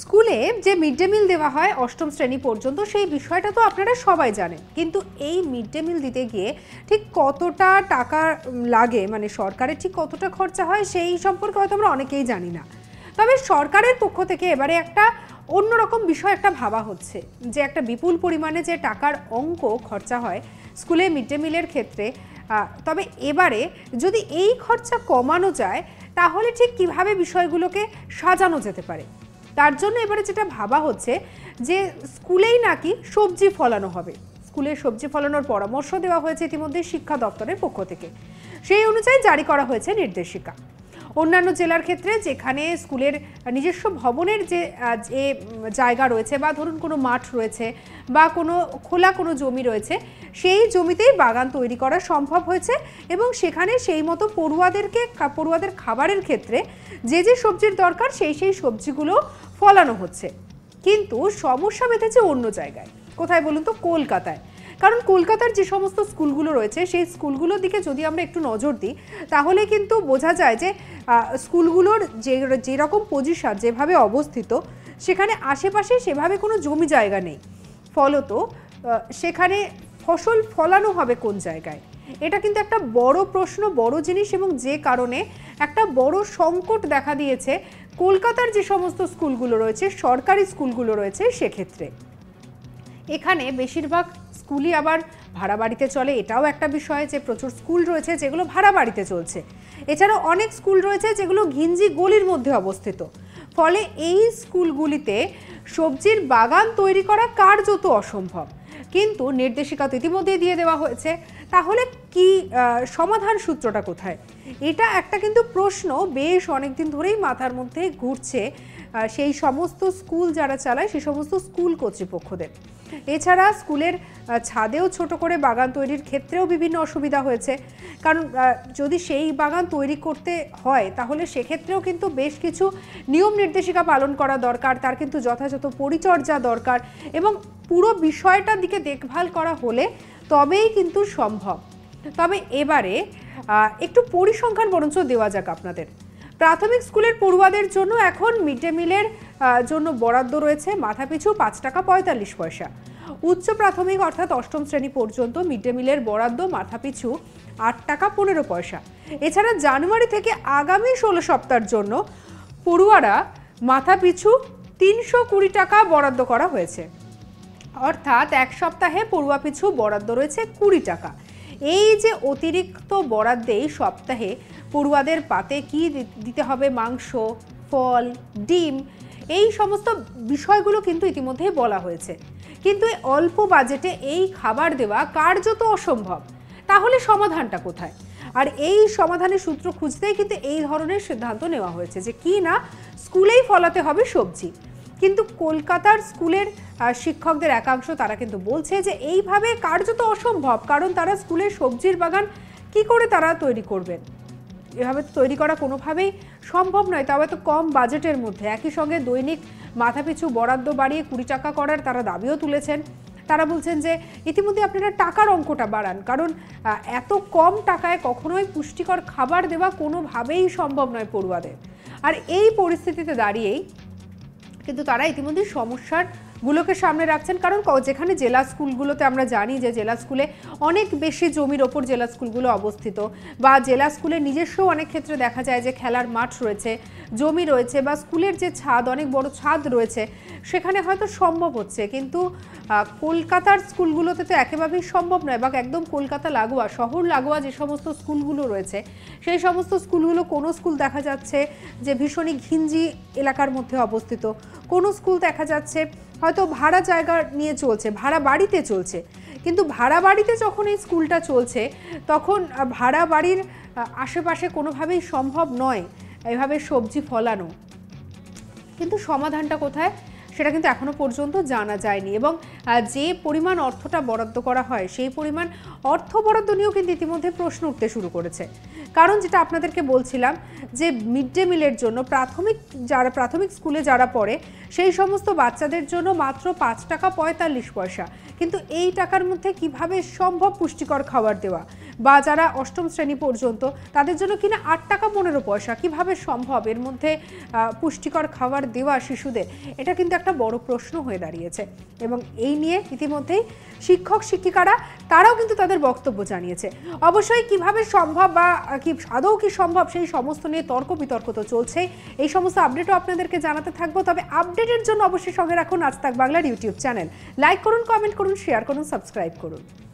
স্কুলে যে mid day meal দেওয়া হয় অষ্টম শ্রেণী পর্যন্ত সেই বিষয়টা তো আপনারা সবাই জানেন কিন্তু এই মিড ডে মিল দিতে গিয়ে ঠিক কতটা টাকা লাগে মানে সরকারের ঠিক কতটা খরচা হয় সেই সম্পর্কে হয়তো আমরা অনেকেই জানি না তবে সরকারের পক্ষ থেকে এবারে একটা অন্যরকম বিষয় একটা ভাবা হচ্ছে যে একটা বিপুল পরিমাণে যে টাকার অঙ্ক খরচা হয় স্কুলে মিড ডে মিলের ক্ষেত্রে তবে এবারে যদি এই খরচা কমানো যায় তাহলে ঠিক কিভাবে বিষয়গুলোকে সাজানো যেতে পারে তার জন্য এবারে যেটা ভাবা হচ্ছে যে স্কুলেই নাকি সবজি ফলানো হবে স্কুলে সবজি ফলানোর পরামর্শ দেওয়া হয়েছে ইতিমধ্যে শিক্ষা দপ্তরের পক্ষ থেকে সেই অনুযায়ী জারি করা হয়েছে নির্দেশিকা অন্যান্য জেলার ক্ষেত্রে যেখানে স্কুলের নিজস্ব ভবনের যে যে জায়গা রয়েছে বা ধরুন কোনো মাঠ রয়েছে বা কোনো খোলা কোনো জমি রয়েছে সেই জমিতেই বাগান তৈরি করা সম্ভব হয়েছে এবং সেখানে সেই মতো পড়ুয়াদেরকে পড়ুয়াদের খাবারের ক্ষেত্রে যে যে সবজির দরকার সেই সেই সবজিগুলো ফলানো হচ্ছে কিন্তু সমস্যা বেঁধেছে অন্য জায়গায় কোথায় বলুন তো কলকাতায় কারণ কলকাতার যে সমস্ত স্কুলগুলো রয়েছে সেই স্কুলগুলোর দিকে যদি আমরা একটু নজর দিই তাহলে কিন্তু বোঝা যায় যে স্কুলগুলোর যে যেরকম পজিশন যেভাবে অবস্থিত সেখানে আশেপাশে সেভাবে কোনো জমি জায়গা নেই ফলত সেখানে ফসল ফলানো হবে কোন জায়গায় এটা কিন্তু একটা বড় প্রশ্ন বড় জিনিস এবং যে কারণে একটা বড় সংকট দেখা দিয়েছে কলকাতার যে সমস্ত স্কুলগুলো রয়েছে সরকারি স্কুলগুলো রয়েছে সেক্ষেত্রে এখানে বেশিরভাগ স্কুলই আবার ভাড়া বাড়িতে চলে এটাও একটা বিষয় যে প্রচুর স্কুল রয়েছে যেগুলো ভাড়া বাড়িতে চলছে এছাড়াও অনেক স্কুল রয়েছে যেগুলো ঘিঞ্জি গলির মধ্যে অবস্থিত ফলে এই স্কুলগুলিতে সবজির বাগান তৈরি করা কার্যত অসম্ভব কিন্তু নির্দেশিকা তো ইতিমধ্যেই দিয়ে দেওয়া হয়েছে তাহলে কি সমাধান সূত্রটা কোথায় এটা একটা কিন্তু প্রশ্ন বেশ অনেকদিন ধরেই মাথার মধ্যে ঘুরছে সেই সমস্ত স্কুল যারা চালায় সেই সমস্ত স্কুল কর্তৃপক্ষদের এছাড়া স্কুলের ছাদেও ছোট করে বাগান তৈরির ক্ষেত্রেও বিভিন্ন অসুবিধা হয়েছে কারণ যদি সেই বাগান তৈরি করতে হয় তাহলে সেক্ষেত্রেও কিন্তু বেশ কিছু নিয়ম নির্দেশিকা পালন করা দরকার তার কিন্তু যথাযথ পরিচর্যা দরকার এবং পুরো বিষয়টার দিকে দেখভাল করা হলে তবেই কিন্তু সম্ভব তবে এবারে একটু পরিসংখ্যান বরঞ্চ দেওয়া যাক আপনাদের প্রাথমিক স্কুলের পড়ুয়াদের জন্য এখন মিড ডে মিলের জন্য বরাদ্দ রয়েছে মাথাপিছু পাঁচ টাকা পঁয়তাল্লিশ পয়সা উচ্চ প্রাথমিক অর্থাৎ অষ্টম শ্রেণী পর্যন্ত মিড ডে মিলের বরাদ্দ মাথাপিছু আট টাকা পনেরো পয়সা এছাড়া জানুয়ারি থেকে আগামী ষোলো সপ্তাহের জন্য পড়ুয়ারা মাথাপিছু তিনশো কুড়ি টাকা বরাদ্দ করা হয়েছে অর্থাৎ এক সপ্তাহে পড়ুয়া পিছু বরাদ্দ রয়েছে কুড়ি টাকা এই যে অতিরিক্ত বরাদ্দে এই সপ্তাহে পড়ুয়াদের পাতে কি দিতে হবে মাংস ফল ডিম এই সমস্ত বিষয়গুলো কিন্তু ইতিমধ্যেই বলা হয়েছে কিন্তু অল্প বাজেটে এই খাবার দেওয়া কার্যত অসম্ভব তাহলে সমাধানটা কোথায় আর এই সমাধানের সূত্র খুঁজতেই কিন্তু এই ধরনের সিদ্ধান্ত নেওয়া হয়েছে যে কি না স্কুলেই ফলাতে হবে সবজি কিন্তু কলকাতার স্কুলের শিক্ষকদের একাংশ তারা কিন্তু বলছে যে এইভাবে কার্য তো অসম্ভব কারণ তারা স্কুলের সবজির বাগান কি করে তারা তৈরি করবেন এভাবে তো তৈরি করা কোনোভাবেই সম্ভব নয় তবে তো কম বাজেটের মধ্যে একই সঙ্গে দৈনিক মাথাপিছু বরাদ্দ বাড়িয়ে কুড়ি টাকা করার তারা দাবিও তুলেছেন তারা বলছেন যে ইতিমধ্যে আপনারা টাকার অঙ্কটা বাড়ান কারণ এত কম টাকায় কখনোই পুষ্টিকর খাবার দেওয়া কোনোভাবেই সম্ভব নয় পড়ুয়াদের আর এই পরিস্থিতিতে দাঁড়িয়েই কিন্তু তারা ইতিমধ্যে সমস্যার গুলোকে সামনে রাখছেন কারণ যেখানে জেলা স্কুলগুলোতে আমরা জানি যে জেলা স্কুলে অনেক বেশি জমির ওপর জেলা স্কুলগুলো অবস্থিত বা জেলা স্কুলে নিজস্ব অনেক ক্ষেত্রে দেখা যায় যে খেলার মাঠ রয়েছে জমি রয়েছে বা স্কুলের যে ছাদ অনেক বড় ছাদ রয়েছে সেখানে হয়তো সম্ভব হচ্ছে কিন্তু কলকাতার স্কুলগুলোতে তো একেবারেই সম্ভব নয় বা একদম কলকাতা লাগোয়া শহর লাগোয়া যে সমস্ত স্কুলগুলো রয়েছে সেই সমস্ত স্কুলগুলো কোনো স্কুল দেখা যাচ্ছে যে ভীষণই ঘিঞ্জি এলাকার মধ্যে অবস্থিত কোনো স্কুল দেখা যাচ্ছে হয়তো ভাড়া জায়গা নিয়ে চলছে ভাড়া বাড়িতে চলছে কিন্তু ভাড়া বাড়িতে যখন এই স্কুলটা চলছে তখন ভাড়া বাড়ির আশেপাশে কোনোভাবেই সম্ভব নয় এভাবে সবজি ফলানো কিন্তু সমাধানটা কোথায় সেটা কিন্তু এখনও পর্যন্ত জানা যায়নি এবং যে পরিমাণ অর্থটা বরাদ্দ করা হয় সেই পরিমাণ অর্থ বরাদ্দ নিয়েও কিন্তু ইতিমধ্যে প্রশ্ন উঠতে শুরু করেছে কারণ যেটা আপনাদেরকে বলছিলাম যে মিড ডে মিলের জন্য প্রাথমিক যারা প্রাথমিক স্কুলে যারা পড়ে সেই সমস্ত বাচ্চাদের জন্য মাত্র পাঁচ টাকা পঁয়তাল্লিশ পয়সা কিন্তু এই টাকার মধ্যে কিভাবে সম্ভব পুষ্টিকর খাবার দেওয়া বা যারা অষ্টম শ্রেণী পর্যন্ত তাদের জন্য কিনা আট টাকা পনেরো পয়সা কিভাবে সম্ভব এর মধ্যে পুষ্টিকর খাবার দেওয়া শিশুদের এটা কিন্তু একটা বড় প্রশ্ন হয়ে দাঁড়িয়েছে এবং এই নিয়ে ইতিমধ্যেই শিক্ষক শিক্ষিকারা তারাও কিন্তু তাদের বক্তব্য জানিয়েছে অবশ্যই কিভাবে সম্ভব বা কি আদৌ কি সম্ভব সেই সমস্ত নিয়ে তর্ক বিতর্ক তো চলছে এই সমস্ত আপডেটও আপনাদেরকে জানাতে থাকবো তবে আপডেটের জন্য অবশ্যই সঙ্গে রাখুন আজ তাক বাংলার ইউটিউব চ্যানেল লাইক করুন কমেন্ট করুন শেয়ার করুন সাবস্ক্রাইব করুন